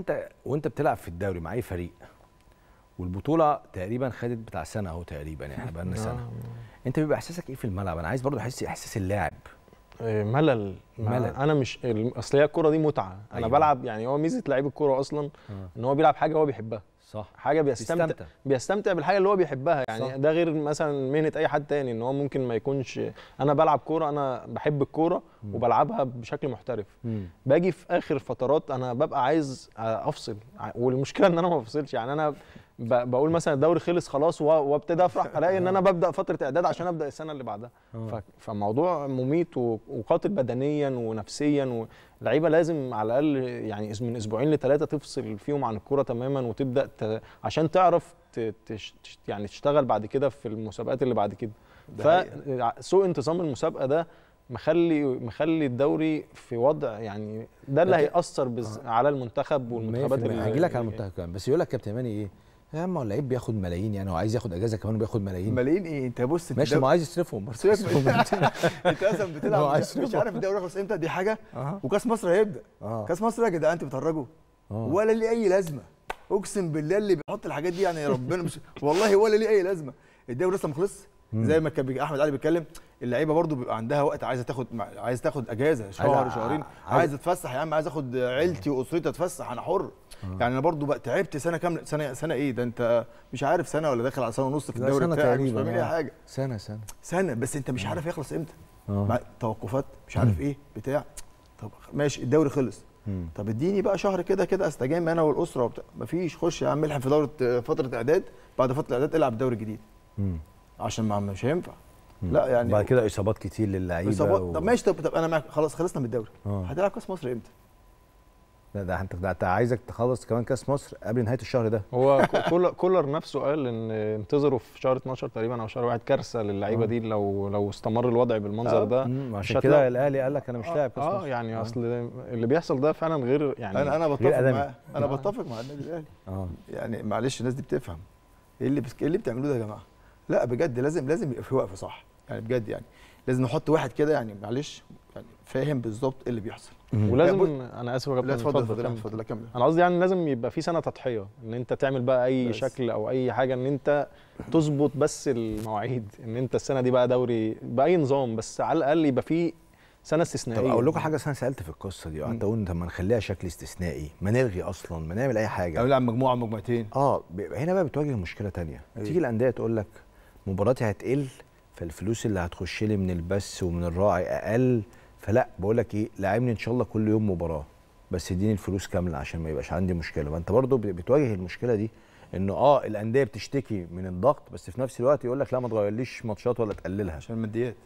انت وانت بتلعب في الدوري مع اي فريق والبطوله تقريبا خدت بتاع سنه اهو تقريبا يعني بقى لنا سنه آه. انت بيبقى احساسك ايه في الملعب انا عايز برضو احس احساس اللاعب آه، ملل ملل انا مش اصل هي الكوره دي متعه انا أيوة. بلعب يعني هو ميزه لعيب الكوره اصلا آه. ان هو بيلعب حاجه هو بيحبها صح حاجه بيستمتع بيستمتع, بيستمتع بالحاجه اللي هو بيحبها يعني صح. ده غير مثلا مهنه اي حد تاني ان هو ممكن ما يكونش انا بلعب كوره انا بحب الكوره وبلعبها بشكل محترف م. باجي في اخر فترات انا ببقى عايز افصل والمشكله ان انا ما بفصلش يعني انا بقول مثلا الدوري خلص خلاص وابتدي افرح الاقي ان انا آه. ببدا فتره اعداد عشان ابدا السنه اللي بعدها آه. فموضوع مميت وقاتل بدنيا ونفسيا واللعيبه لازم على الاقل يعني من اسبوعين لثلاثه تفصل فيهم عن الكوره تماما وتبدا ت... عشان تعرف ت... يعني تشتغل بعد كده في المسابقات اللي بعد كده فسوء انتظام المسابقه ده مخلي مخلي الدوري في وضع يعني ده اللي هياثر بز... آه. على المنتخب والمنتخبات اللي هجي لك على المنتخب بس يقول لك كابتن ماني ايه يا ما هو اللعيب بياخد ملايين يعني هو عايز ياخد اجازه كمان وبياخد ملايين ملايين ايه انت بص ماشي ما عايز يصرفهم برضه انت اصلا بتلعب مش عارف الدوري هيخلص امتى دي حاجه وكاس مصر هيبدا أه. كاس مصر يا جدعان انتوا بتهرجوا أه. ولا ليه اي لازمه اقسم بالله اللي بيحط الحاجات دي يعني ربنا مش والله ولا ليه اي لازمه الدوري لسه ما زي ما كان احمد علي بيتكلم اللعيبه برضو بيبقى عندها وقت عايزه تاخد عايزه تاخد اجازه شهر عايز شهرين عايزه اتفسح يا عم عايز اخد عيلتي واسرتي اتفسح انا حر آه. يعني انا برضو بقى تعبت سنه كامله سنه سنه ايه ده انت مش عارف سنه ولا داخل على سنه ونص في الدوري بتاعك مش فاهم اي آه. حاجه سنه سنه سنه بس انت مش آه. عارف يخلص امتى توقفات مش عارف ايه بتاع طب ماشي الدوري خلص طب اديني بقى شهر كده كده استجم انا والاسره وبتاع مفيش خش يا عم الحق في دوره فتره اعداد بعد فتره اعداد العب الدوري الجديد عشان ما مش هينفع لا يعني بعد كده اصابات كتير للعيبه اصابات و... طب ماشي طب, طب انا معاك خلاص خلصنا من الدوري آه. هتلعب كاس مصر امتى؟ لا ده انت ده عايزك تخلص كمان كاس مصر قبل نهايه الشهر ده هو كولر نفسه قال ان انتظروا في شهر 12 تقريبا او شهر واحد كارثه للعيبه آه. دي لو لو استمر الوضع بالمنظر آه. ده عشان كده الاهلي قال لك انا مش آه، لاعب كاس مصر يعني اه يعني اصل اللي بيحصل ده فعلا غير يعني انا انا بتفق مع انا بتفق مع النادي الاهلي اه يعني معلش الناس دي بتفهم ايه اللي ايه اللي بتعملوه ده يا جماعه لا بجد لازم لازم يبقى في وقفه صح يعني بجد يعني لازم نحط واحد كده يعني معلش يعني فاهم بالظبط ايه اللي بيحصل ولازم انا اسف يا كابتن اتفضل اتفضل اتفضل كمل انا قصدي يعني لازم يبقى في سنه تضحيه ان انت تعمل بقى اي بس. شكل او اي حاجه ان انت تظبط بس المواعيد ان انت السنه دي بقى دوري باي نظام بس على الاقل يبقى في سنه استثنائيه طب اقول لكم حاجه انا سالت في القصه دي وقعدت اقول طب ما نخليها شكل استثنائي ما نلغي اصلا ما نعمل اي حاجه او نلعب مجموعه مجموعتين اه هنا بقى بتواجه مشكله ثانيه أيه. تيجي الانديه تقول لك مباراتي هتقل فالفلوس اللي هتخش لي من البث ومن الراعي اقل فلا بقول لك ايه لاعبني ان شاء الله كل يوم مباراه بس اديني الفلوس كامله عشان ما يبقاش عندي مشكله ما انت برضو بتواجه المشكله دي انه اه الانديه بتشتكي من الضغط بس في نفس الوقت يقول لك لا ما تغيرليش ماتشات ولا تقللها عشان الماديات